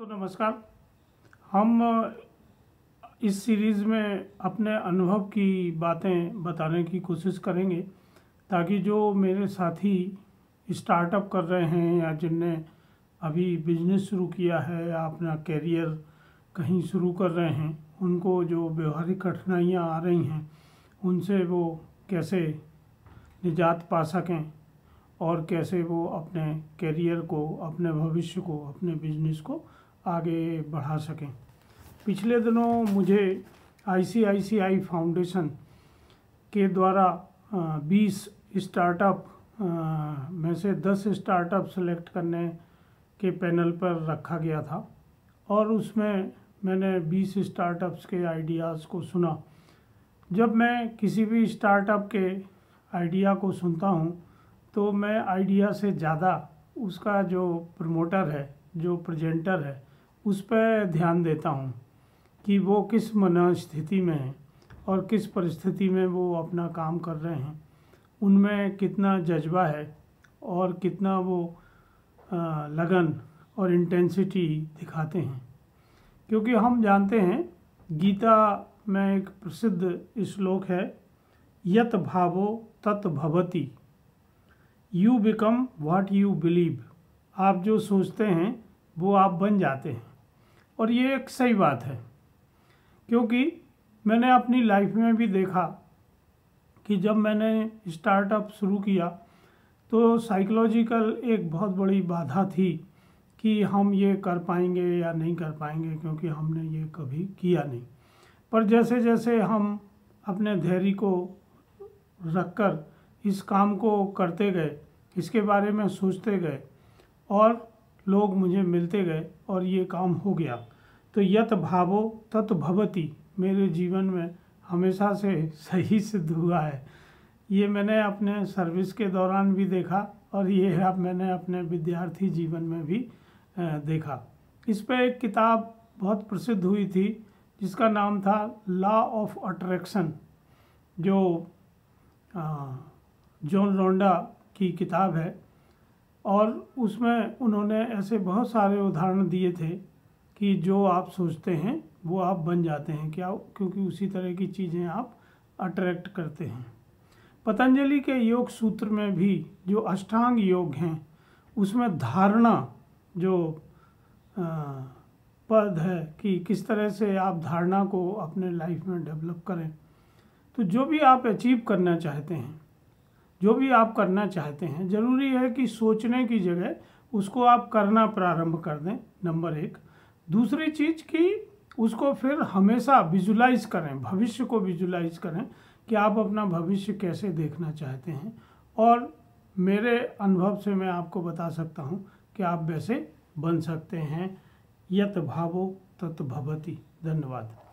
तो नमस्कार हम इस सीरीज़ में अपने अनुभव की बातें बताने की कोशिश करेंगे ताकि जो मेरे साथी स्टार्टअप कर रहे हैं या जिनने अभी बिजनेस शुरू किया है या अपना कैरियर कहीं शुरू कर रहे हैं उनको जो व्यवहारिक कठिनाइयाँ आ रही हैं उनसे वो कैसे निजात पा सकें और कैसे वो अपने कैरियर को अपने भविष्य को अपने बिजनेस को आगे बढ़ा सकें पिछले दिनों मुझे आईसीआईसीआई फाउंडेशन के द्वारा 20 स्टार्टअप में से 10 स्टार्टअप सेलेक्ट करने के पैनल पर रखा गया था और उसमें मैंने 20 स्टार्टअप्स के आइडियाज़ को सुना जब मैं किसी भी स्टार्टअप के आइडिया को सुनता हूँ तो मैं आइडिया से ज़्यादा उसका जो प्रमोटर है जो प्रेजेंटर है उस पर ध्यान देता हूँ कि वो किस मनस्थिति में है और किस परिस्थिति में वो अपना काम कर रहे हैं उनमें कितना जज्बा है और कितना वो लगन और इंटेंसिटी दिखाते हैं क्योंकि हम जानते हैं गीता में एक प्रसिद्ध श्लोक है यत भावो तत् भवती you become what you believe आप जो सोचते हैं वो आप बन जाते हैं और ये एक सही बात है क्योंकि मैंने अपनी लाइफ में भी देखा कि जब मैंने स्टार्टअप शुरू किया तो साइकोलॉजिकल एक बहुत बड़ी बाधा थी कि हम ये कर पाएंगे या नहीं कर पाएंगे क्योंकि हमने ये कभी किया नहीं पर जैसे जैसे हम अपने धैर्य को रख कर इस काम को करते गए इसके बारे में सोचते गए और लोग मुझे मिलते गए और ये काम हो गया तो यत भावो तत् भवती मेरे जीवन में हमेशा से सही सिद्ध हुआ है ये मैंने अपने सर्विस के दौरान भी देखा और ये अब मैंने अपने विद्यार्थी जीवन में भी देखा इस पर एक किताब बहुत प्रसिद्ध हुई थी जिसका नाम था लॉ ऑफ अट्रैक्शन जो जॉन लोंडा की किताब है और उसमें उन्होंने ऐसे बहुत सारे उदाहरण दिए थे कि जो आप सोचते हैं वो आप बन जाते हैं क्या क्योंकि उसी तरह की चीज़ें आप अट्रैक्ट करते हैं पतंजलि के योग सूत्र में भी जो अष्टांग योग हैं उसमें धारणा जो पद है कि किस तरह से आप धारणा को अपने लाइफ में डेवलप करें तो जो भी आप अचीव करना चाहते हैं जो भी आप करना चाहते हैं ज़रूरी है कि सोचने की जगह उसको आप करना प्रारंभ कर दें नंबर एक दूसरी चीज़ की उसको फिर हमेशा विजुलाइज करें भविष्य को विजुलाइज करें कि आप अपना भविष्य कैसे देखना चाहते हैं और मेरे अनुभव से मैं आपको बता सकता हूँ कि आप वैसे बन सकते हैं यत भावो तत् भवती धन्यवाद